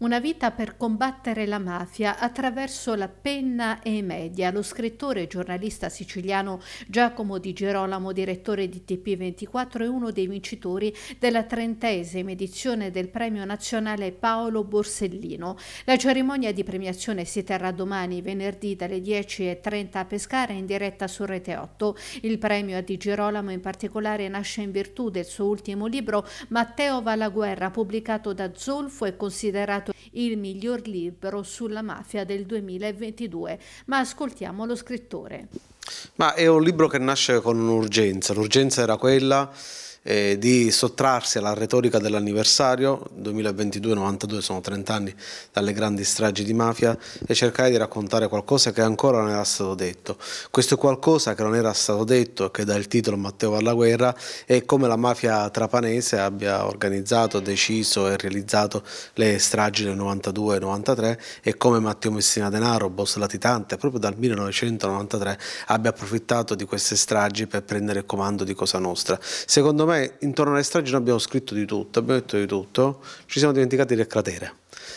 Una vita per combattere la mafia attraverso la penna e i media. Lo scrittore e giornalista siciliano Giacomo Di Girolamo, direttore di TP24, è uno dei vincitori della trentesima edizione del premio nazionale Paolo Borsellino. La cerimonia di premiazione si terrà domani, venerdì, dalle 10.30 a Pescara in diretta su Rete 8. Il premio a Di Girolamo in particolare nasce in virtù del suo ultimo libro Matteo va alla guerra, pubblicato da Zolfo e considerato candidato il miglior libro sulla mafia del 2022, ma ascoltiamo lo scrittore. Ma è un libro che nasce con un'urgenza, l'urgenza era quella eh, di sottrarsi alla retorica dell'anniversario, 2022-92 sono 30 anni dalle grandi stragi di mafia, e cercare di raccontare qualcosa che ancora non era stato detto. Questo qualcosa che non era stato detto e che dà il titolo Matteo alla guerra è come la mafia trapanese abbia organizzato, deciso e realizzato le stragi del 92-93 e come Matteo Messina Denaro, boss latitante, proprio dal 1993 abbia approfittato di queste stragi per prendere il comando di Cosa Nostra. Secondo me me intorno alle stragi noi abbiamo scritto di tutto, abbiamo detto di tutto, ci siamo dimenticati del cratere.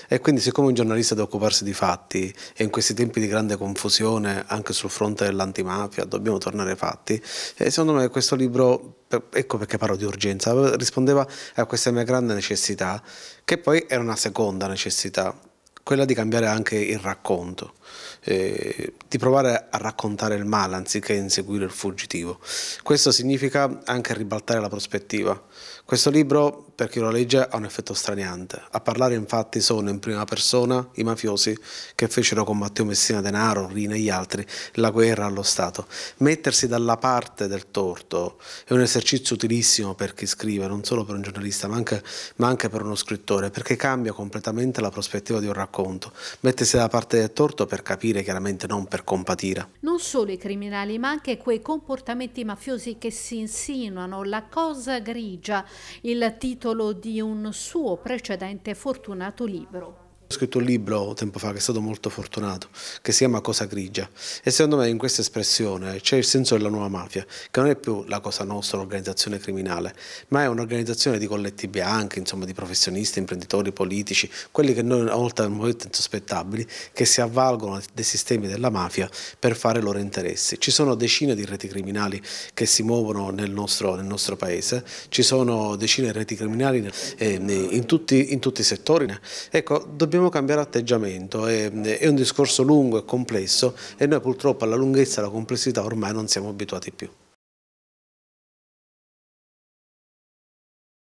E quindi siccome un giornalista deve occuparsi di fatti e in questi tempi di grande confusione anche sul fronte dell'antimafia dobbiamo tornare ai fatti, e secondo me questo libro, ecco perché parlo di urgenza, rispondeva a questa mia grande necessità, che poi era una seconda necessità quella di cambiare anche il racconto, eh, di provare a raccontare il male anziché inseguire il fuggitivo. Questo significa anche ribaltare la prospettiva. Questo libro perché una legge ha un effetto straniante. A parlare infatti sono in prima persona i mafiosi che fecero con Matteo Messina Denaro, Rina e gli altri la guerra allo Stato. Mettersi dalla parte del torto è un esercizio utilissimo per chi scrive, non solo per un giornalista ma anche, ma anche per uno scrittore, perché cambia completamente la prospettiva di un racconto. Mettersi dalla parte del torto per capire, chiaramente non per compatire. Non solo i criminali ma anche quei comportamenti mafiosi che si insinuano, la cosa grigia, il titolo titolo di un suo precedente fortunato libro. Ho scritto un libro tempo fa che è stato molto fortunato, che si chiama Cosa Grigia e secondo me in questa espressione c'è il senso della nuova mafia, che non è più la cosa nostra, l'organizzazione criminale, ma è un'organizzazione di colletti bianchi, insomma di professionisti, imprenditori, politici, quelli che noi una volta al momento insospettabili, che si avvalgono dei sistemi della mafia per fare i loro interessi. Ci sono decine di reti criminali che si muovono nel nostro, nel nostro paese, ci sono decine di reti criminali eh, in, tutti, in, tutti, i settori. Ecco, dobbiamo dovremo cambiare atteggiamento, è, è un discorso lungo e complesso e noi purtroppo alla lunghezza e alla complessità ormai non siamo abituati più.